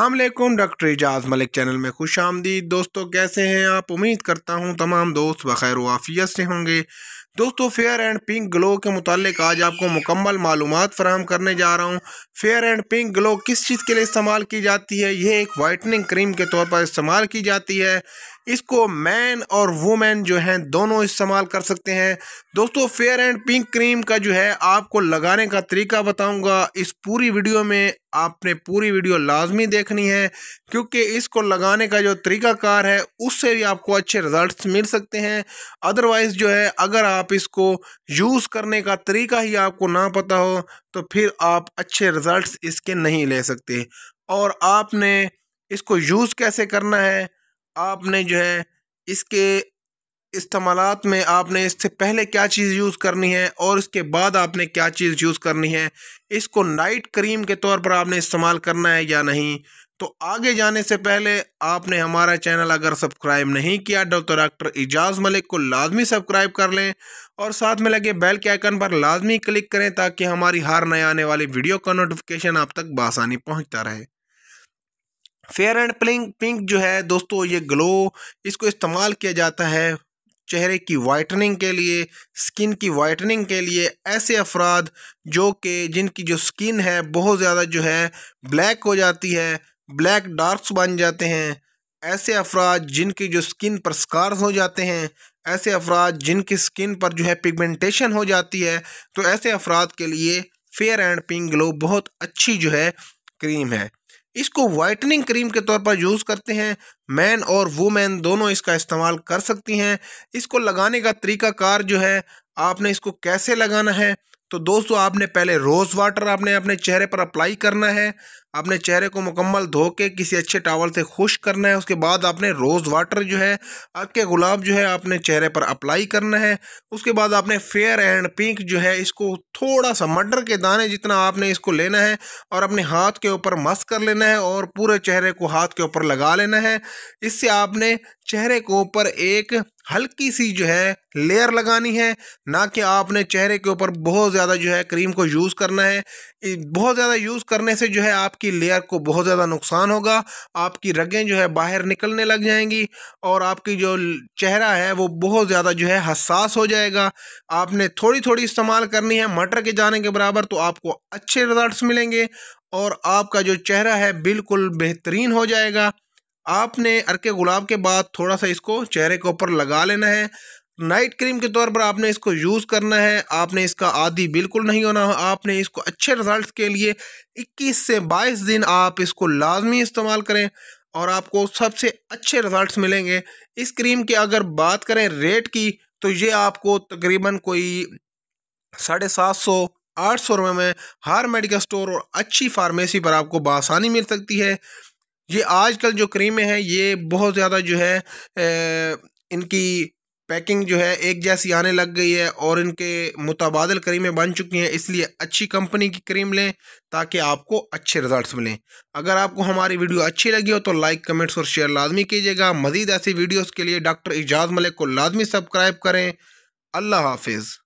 अल्लाम doctor Ejaz Malik channel में खुश आमदी दोस्तों कैसे हैं आप उम्मीद करता हूँ तमाम दोस्त बखैर वाफियत से होंगे दोस्तों फेयर एंड पिंक ग्लो के मुतालिक आज आपको मुकम्मल मालूम फ़राम करने जा रहा हूँ फेयर एंड पिंक ग्लो किस चीज़ के लिए इस्तेमाल की जाती है यह एक वाइटनिंग क्रीम के तौर पर इस्तेमाल की जाती है इसको मैन और वुमेन जो हैं दोनों इस्तेमाल कर सकते हैं दोस्तों फेयर एंड पिंक क्रीम का जो है आपको लगाने का तरीका बताऊंगा इस पूरी वीडियो में आपने पूरी वीडियो लाजमी देखनी है क्योंकि इसको लगाने का जो तरीकाकार है उससे भी आपको अच्छे रिज़ल्ट मिल सकते हैं अदरवाइज़ जो है अगर आप आप इसको यूज़ करने का तरीका ही आपको ना पता हो तो फिर आप अच्छे रिज़ल्ट्स इसके नहीं ले सकते और आपने इसको यूज़ कैसे करना है आपने जो है इसके इस्तेमाल में आपने इससे पहले क्या चीज़ यूज़ करनी है और इसके बाद आपने क्या चीज़ यूज़ करनी है इसको नाइट क्रीम के तौर पर आपने इस्तेमाल करना है या नहीं तो आगे जाने से पहले आपने हमारा चैनल अगर सब्सक्राइब नहीं किया डॉ तो डॉक्टर इजाज़ मलिक को लाजमी सब्सक्राइब कर लें और साथ में लगे बेल के आइकन पर लाजमी क्लिक करें ताकि हमारी हर नए आने वाली वीडियो का नोटिफिकेशन आप तक बासानी पहुंचता रहे फेयर एंड प्लिंग पिंक जो है दोस्तों ये ग्लो इसको इस्तेमाल किया जाता है चेहरे की वाइटनिंग के लिए स्किन की वाइटनिंग के लिए ऐसे अफराद जो कि जिनकी जो स्किन है बहुत ज़्यादा जो है ब्लैक हो जाती है ब्लैक डार्क्स बन जाते हैं ऐसे अफराद जिनकी जो स्किन पर स्कार्स हो जाते हैं ऐसे अफराद जिनकी स्किन पर जो है पिगमेंटेशन हो जाती है तो ऐसे अफराद के लिए फेयर एंड पिंक ग्लो बहुत अच्छी जो है क्रीम है इसको वाइटनिंग क्रीम के तौर पर यूज़ करते हैं मैन और वुमेन दोनों इसका इस्तेमाल कर सकती हैं इसको लगाने का तरीकाकार जो है आपने इसको कैसे लगाना है तो दोस्तों आपने पहले रोज़ वाटर आपने अपने चेहरे पर अप्लाई करना है आपने चेहरे को मुकम्मल धो के किसी अच्छे टावल से खुश करना है उसके बाद आपने रोज़ वाटर जो है आपके गुलाब जो है आपने चेहरे पर अप्लाई करना है उसके बाद आपने फेयर एंड पिंक जो है इसको थोड़ा सा मटर के दाने जितना आपने इसको लेना है और अपने हाथ के ऊपर मस कर लेना है और पूरे चेहरे को हाथ के ऊपर लगा लेना है इससे आपने चेहरे के ऊपर एक हल्की सी जो है लेयर लगानी है ना कि आपने चेहरे के ऊपर बहुत ज़्यादा जो है क्रीम को यूज़ करना है बहुत ज़्यादा यूज़ करने से जो है आपकी लेयर को बहुत ज़्यादा नुकसान होगा आपकी रगें जो है बाहर निकलने लग जाएंगी और आपकी जो चेहरा है वो बहुत ज़्यादा जो है हसास हो जाएगा आपने थोड़ी थोड़ी इस्तेमाल करनी है मटर के जाने के बराबर तो आपको अच्छे रिजल्ट मिलेंगे और आपका जो चेहरा है बिल्कुल बेहतरीन हो जाएगा आपने अरके गुलाब के बाद थोड़ा सा इसको चेहरे के ऊपर लगा लेना है नाइट क्रीम के तौर पर आपने इसको यूज़ करना है आपने इसका आदि बिल्कुल नहीं होना हो आपने इसको अच्छे रिजल्ट के लिए 21 से 22 दिन आप इसको लाजमी इस्तेमाल करें और आपको सबसे अच्छे रिजल्ट्स मिलेंगे इस क्रीम की अगर बात करें रेट की तो ये आपको तकरीबन कोई साढ़े सात सौ आठ सौ रुपये में हर मेडिकल स्टोर और अच्छी फार्मेसी पर आपको बासानी मिल सकती है ये आजकल जो क्रीमें हैं ये बहुत ज़्यादा जो है ए, इनकी पैकिंग जो है एक जैसी आने लग गई है और इनके मुतबादल क्रीमें बन चुकी हैं इसलिए अच्छी कंपनी की क्रीम लें ताकि आपको अच्छे रिजल्ट्स मिलें अगर आपको हमारी वीडियो अच्छी लगी हो तो लाइक कमेंट्स और शेयर लाजमी कीजिएगा मज़ीद ऐसी वीडियोज़ के लिए डॉक्टर एजाज मलिक को लाजमी सब्सक्राइब करें अल्लाह हाफिज़